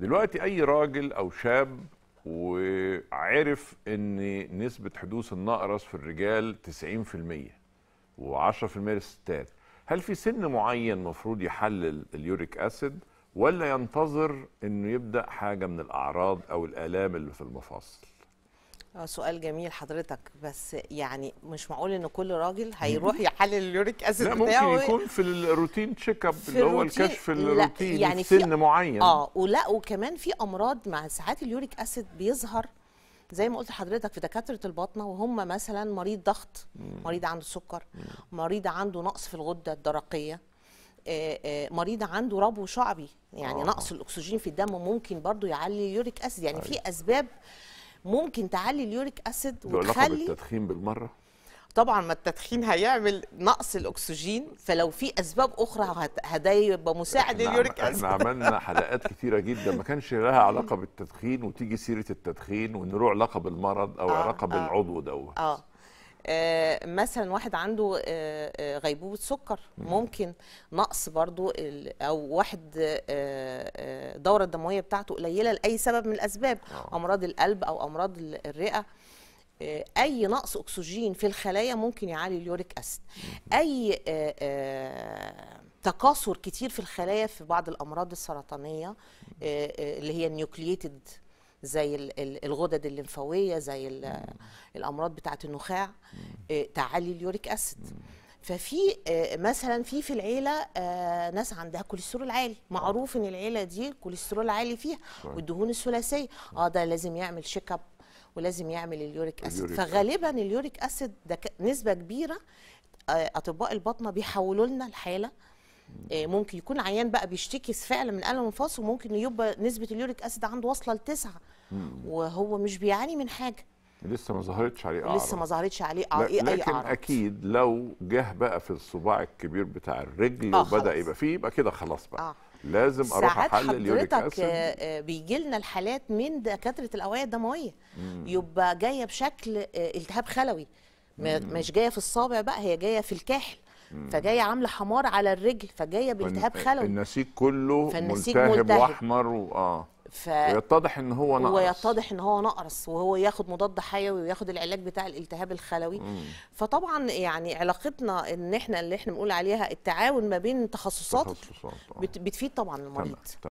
دلوقتي اي راجل او شاب وعرف ان نسبه حدوث النقرس في الرجال 90% و10% للستات هل في سن معين مفروض يحلل اليوريك اسيد ولا ينتظر انه يبدا حاجه من الاعراض او الالام اللي في المفاصل آه، سؤال جميل حضرتك بس يعني مش معقول ان كل راجل هيروح يحلل اليوريك اسيد بتاعه لا ممكن يكون في الروتين تشيك اب اللي هو الكشف الروتيني يعني في سن معين اه ولا وكمان في امراض مع ساعات اليوريك اسيد بيظهر زي ما قلت لحضرتك في دكاتره الباطنه وهم مثلا مريض ضغط مريض عنده سكر مريض عنده نقص في الغده الدرقيه آه، آه، مريض عنده ربو شعبي يعني آه. نقص الاكسجين في الدم ممكن برضو يعلي اليوريك اسيد يعني في طيب. اسباب ممكن تعلي اليوريك اسيد وتخلي التدخين بالمره طبعا ما التدخين هيعمل نقص الاكسجين فلو في اسباب اخرى هدايا يبقى مساعد اليوريك اسيد احنا عملنا حلقات كتيره جدا ما كانش لها علاقه بالتدخين وتيجي سيره التدخين وان له علاقه بالمرض او آه علاقه آه بالعضو دوت اه آه، مثلا واحد عنده آه، آه، غيبوبه سكر ممكن نقص برضو او واحد الدوره الدمويه بتاعته قليله لاي سبب من الاسباب امراض القلب او امراض الرئه اي نقص اكسجين في الخلايا ممكن يعلي اليوريك اسيد اي تكاثر كتير في الخلايا في بعض الامراض السرطانيه اللي هي النيوكليتد زي الغدد الليمفاويه زي الامراض بتاعه النخاع آه، تعلي اليوريك اسيد ففي آه، مثلا في في العيله آه، ناس عندها كوليسترول عالي معروف ان العيله دي كوليسترول عالي فيها والدهون الثلاثيه اه ده لازم يعمل شيك اب ولازم يعمل اليوريك اسيد فغالبا اليوريك اسيد ده نسبه كبيره اطباء الباطنه بيحولوا لنا الحاله آه، ممكن يكون عيان بقى بيشتكي فعلا من الم الفصل وممكن يبقى نسبه اليوريك اسيد عنده واصله لتسعه وهو مش بيعاني من حاجه لسه ما ظهرتش عليه اعراض لسه ما ظهرتش عليه اعراض اي اعراض اكيد لو جه بقى في الصباع الكبير بتاع الرجل آه وبدا يبقى فيه يبقى كده خلاص بقى آه. لازم اروح احلل اليوريك اسيد حضرتك آه، آه، بيجي لنا الحالات من دكاتره الاوعيه الدمويه يبقى جايه بشكل التهاب خلوي مش جايه في الصابع بقى هي جايه في الكاحل فجايه عامله حمار على الرجل فجايه بالتهاب خلوي النسيج كله فالنسيج ملتهب, ملتهب واحمر واه ف... ويتضح ان هو نقرس ويتضح ان هو نقرس وهو ياخد مضاد حيوي وياخد العلاج بتاع الالتهاب الخلوي مم. فطبعا يعني علاقتنا ان احنا اللي احنا بنقول عليها التعاون ما بين تخصصات, تخصصات. آه. بت... بتفيد طبعا المريض